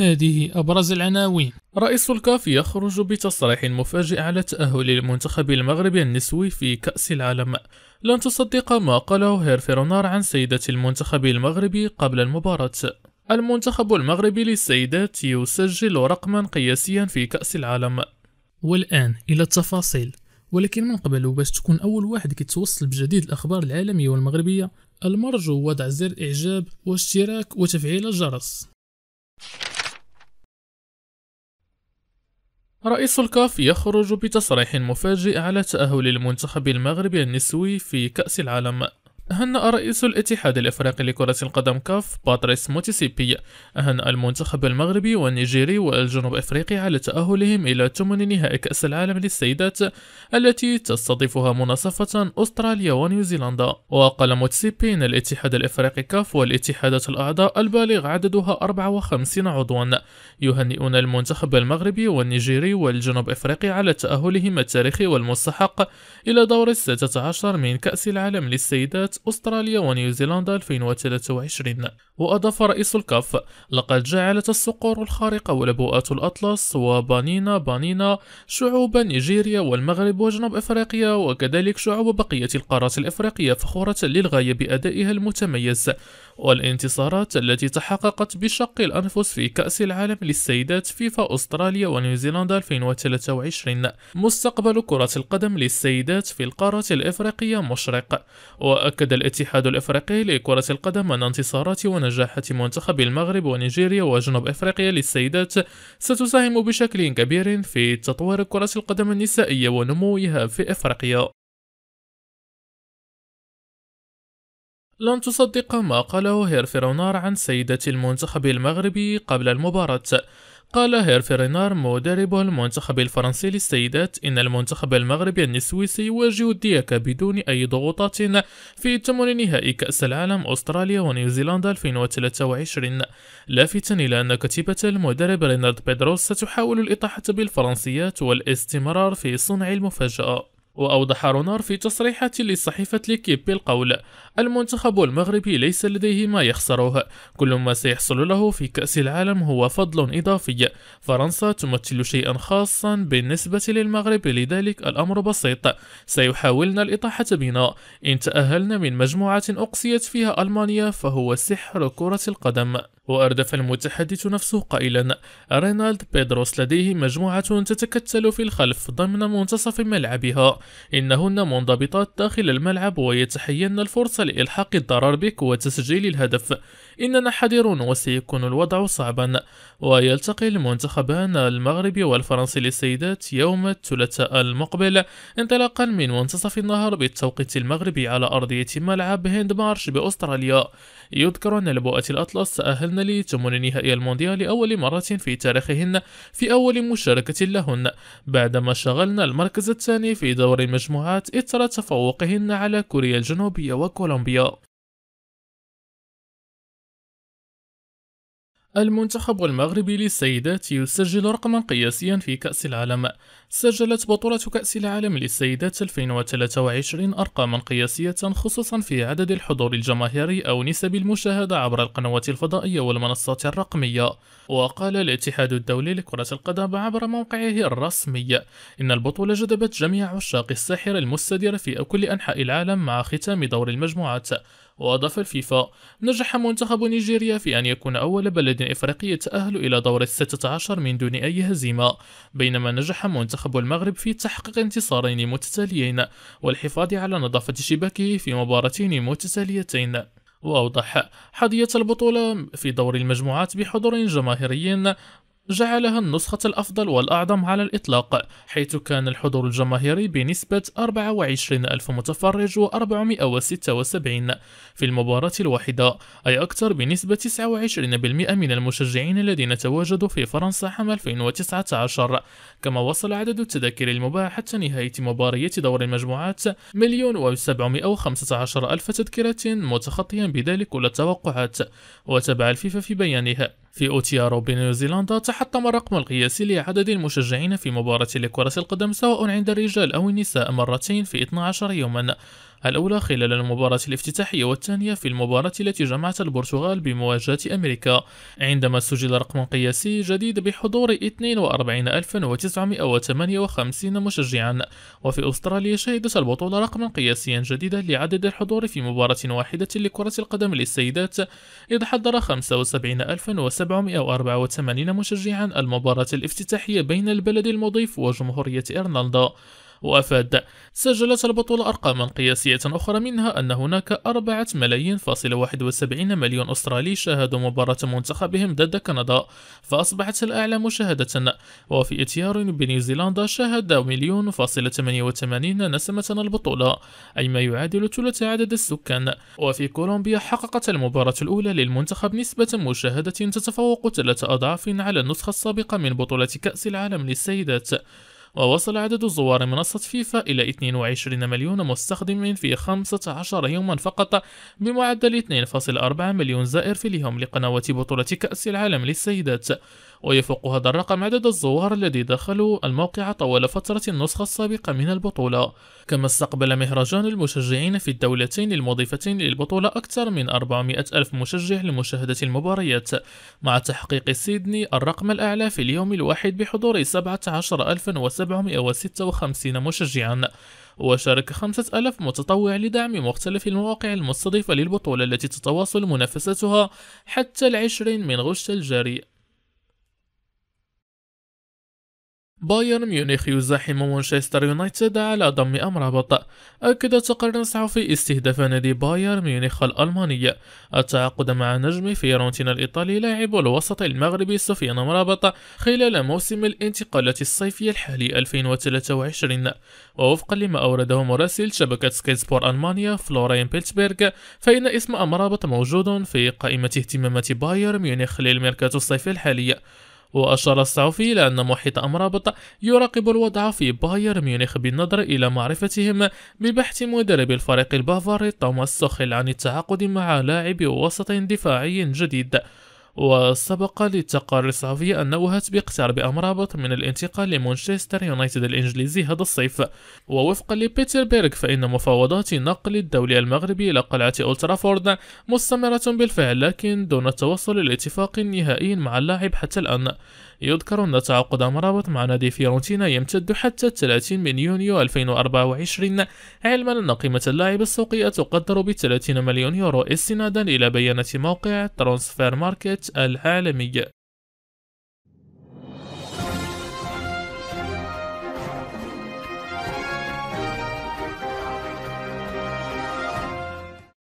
هذه أبرز العناوين رئيس الكاف يخرج بتصريح مفاجئ على تأهل المنتخب المغربي النسوي في كأس العالم لن تصدق ما قاله فيرونار عن سيدة المنتخب المغربي قبل المباراة المنتخب المغربي للسيدات يسجل رقما قياسيا في كأس العالم والآن إلى التفاصيل ولكن من قبل وباش تكون أول واحد كيتوصل بجديد الأخبار العالمية والمغربية المرجو وضع زر إعجاب واشتراك وتفعيل الجرس رئيس الكاف يخرج بتصريح مفاجئ على تأهل المنتخب المغربي النسوي في كأس العالم هنأ رئيس الاتحاد الإفريقي لكرة القدم كاف باتريس موتيسيبي أهنأ المنتخب المغربي والنيجيري والجنوب أفريقي على تأهلهم إلى ثمن نهائي كأس العالم للسيدات التي تستضيفها مناصفة أستراليا ونيوزيلندا وقال موتيسيبي أن الاتحاد الإفريقي كاف والاتحادات الأعضاء البالغ عددها 54 عضوا يهنئون المنتخب المغربي والنيجيري والجنوب أفريقي على تأهلهم التاريخي والمستحق إلى دور 16 من كأس العالم للسيدات استراليا ونيوزيلندا 2023 وأضاف رئيس الكف لقد جعلت الصقور الخارقة ولبوءات الأطلس وبانينا بانينا شعوب نيجيريا والمغرب وجنوب أفريقيا وكذلك شعوب بقية القارات الإفريقية فخورة للغاية بأدائها المتميز والانتصارات التي تحققت بشق الأنفس في كأس العالم للسيدات فيفا أستراليا ونيوزيلندا 2023 مستقبل كرة القدم للسيدات في القارة الإفريقية مشرق وأكد الاتحاد الإفريقي لكرة القدم أن انتصارات ونجاحات نجاحات منتخب المغرب ونيجيريا وجنوب أفريقيا للسيدات ستساهم بشكل كبير في تطوير كرة القدم النسائية ونموها في أفريقيا لن تصدق ما قاله هيرفي رونار عن سيدة المنتخب المغربي قبل المباراة قال هيرفي رينار مدرب المنتخب الفرنسي للسيدات إن المنتخب المغربي النسوي سيواجه الدياكة بدون أي ضغوطات في ثمن نهائي كأس العالم أستراليا ونيوزيلندا 2023 لافتا إلى أن كتيبة المدرب رينارد بيدروس ستحاول الإطاحة بالفرنسيات والاستمرار في صنع المفاجأة وأوضح رونار في تصريحة لصحيفة ليكيب بالقول المنتخب المغربي ليس لديه ما يخسره كل ما سيحصل له في كأس العالم هو فضل إضافي فرنسا تمثل شيئا خاصا بالنسبة للمغرب لذلك الأمر بسيط سيحاولنا الإطاحة بنا إن تأهلنا من مجموعة أقصيت فيها ألمانيا فهو سحر كرة القدم وأردف المتحدث نفسه قائلا رينالد بيدروس لديه مجموعة تتكتل في الخلف ضمن منتصف ملعبها إنهن منضبطات داخل الملعب ويتحين الفرصة لإلحاق الضرر بك وتسجيل الهدف إننا حذرون وسيكون الوضع صعبا ويلتقي المنتخبان المغربي والفرنسي للسيدات يوم الثلاثاء المقبل انطلاقا من منتصف النهار بالتوقيت المغربي على أرضية ملعب هند مارش بأستراليا يذكر أن البؤات الأطلس تأهلن لثمن نهائي المونديال لأول مرة في تاريخهن في أول مشاركة لهن بعدما شغلن المركز الثاني في دور دور المجموعات إثر تفوقهن على كوريا الجنوبية وكولومبيا المنتخب المغربي للسيدات يسجل رقما قياسيا في كأس العالم سجلت بطولة كأس العالم للسيدات 2023 أرقاما قياسية خصوصا في عدد الحضور الجماهيري أو نسب المشاهدة عبر القنوات الفضائية والمنصات الرقمية وقال الاتحاد الدولي لكرة القدم عبر موقعه الرسمي إن البطولة جذبت جميع عشاق الساحرة المستديرة في كل أنحاء العالم مع ختام دور المجموعات وأضاف الفيفا نجح منتخب نيجيريا في أن يكون أول بلد إفريقي يتأهل إلى دور الستة عشر من دون أي هزيمة بينما نجح منتخب المغرب في تحقيق انتصارين متتاليين والحفاظ على نظافة شباكه في مباراتين متتاليتين وأوضح حظية البطولة في دور المجموعات بحضور جماهيري جعلها النسخة الأفضل والأعظم على الإطلاق حيث كان الحضور الجماهيري بنسبة 24 ألف متفرج و476 في المباراة الواحدة أي أكثر بنسبة 29% من المشجعين الذين تواجدوا في فرنسا عام 2019 كما وصل عدد التذاكر المباعة حتى نهاية مبارية دور المجموعات مليون و715 ألف تذكرة متخطيا بذلك كل التوقعات وتبع الفيفا في بيانها في أوتيارو بنيوزيلندا تحطم الرقم القياسي لعدد المشجعين في مباراة لكرة القدم سواء عند الرجال أو النساء مرتين في 12 يوما الأولى خلال المباراة الافتتاحية والثانية في المباراة التي جمعت البرتغال بمواجهة أمريكا عندما سجل رقم قياسي جديد بحضور 42958 مشجعا وفي أستراليا شهدت البطولة رقما قياسيا جديدا لعدد الحضور في مباراة واحدة لكرة القدم للسيدات إذ حضر 75784 مشجعا المباراة الافتتاحية بين البلد المضيف وجمهورية إيرلندا وأفاد سجلت البطولة أرقاما قياسية أخرى منها أن هناك أربعة ملايين فاصل وسبعين مليون أسترالي شاهدوا مباراة منتخبهم ضد كندا فأصبحت الأعلى مشاهدة وفي إتيار بنيوزيلندا شاهد مليون فاصل وثمانين نسمة البطولة أي ما يعادل ثلث عدد السكان وفي كولومبيا حققت المباراة الأولى للمنتخب نسبة مشاهدة تتفوق ثلاث أضعاف على النسخة السابقة من بطولة كأس العالم للسيدات ووصل عدد زوار منصة فيفا إلى 22 مليون مستخدم في 15 يوما فقط بمعدل 2.4 مليون زائر في اليوم لقنوات بطولة كأس العالم للسيدات ويفوق هذا الرقم عدد الزوار الذي دخلوا الموقع طوال فترة النسخة السابقة من البطولة كما استقبل مهرجان المشجعين في الدولتين المضيفتين للبطولة أكثر من 400 ألف مشجع لمشاهدة المباريات مع تحقيق سيدني الرقم الأعلى في اليوم الواحد بحضور 17756 مشجعا وشارك 5000 متطوع لدعم مختلف المواقع المستضيفة للبطولة التي تتواصل منافستها حتى العشرين من غشت الجاري بايرن ميونخ يزاحم مانشستر يونايتد على ضم أمرابط أكد تقرير صحفي استهداف نادي بايرن ميونخ الألماني التعاقد مع نجم فيرونتينا الإيطالي لاعب الوسط المغربي سفيان أمرابط خلال موسم الانتقالات الصيفي الحالي 2023 ووفقا لما أورده مراسل شبكة سكاي سبور ألمانيا فلورين بيلتبرغ فإن اسم أمرابط موجود في قائمة اهتمامات بايرن ميونخ للميركاتو الصيفي الحالي وأشار السعوفي إلى أن محيط أمرابط يراقب الوضع في بايرن ميونخ بالنظر إلى معرفتهم ببحث مدرب الفريق البافاري توماس سوخيل عن التعاقد مع لاعب وسط دفاعي جديد وسبق للتقارير الصحفية أن وهتبي اقترب أمرابط من الانتقال لمانشستر يونايتد الإنجليزي هذا الصيف ووفقا لبيتر بيرغ فإن مفاوضات نقل الدولي المغربي إلى قلعة أولترافورد مستمرة بالفعل لكن دون التوصل لاتفاق نهائي مع اللاعب حتى الآن يذكر أن تعاقد مرابط مع نادي فيرونتينا يمتد حتى 30 من يونيو 2024 علما أن قيمة اللاعب السوقية تقدر ب 30 مليون يورو استنادا إلى بيانات موقع ترانسفير ماركت العالمي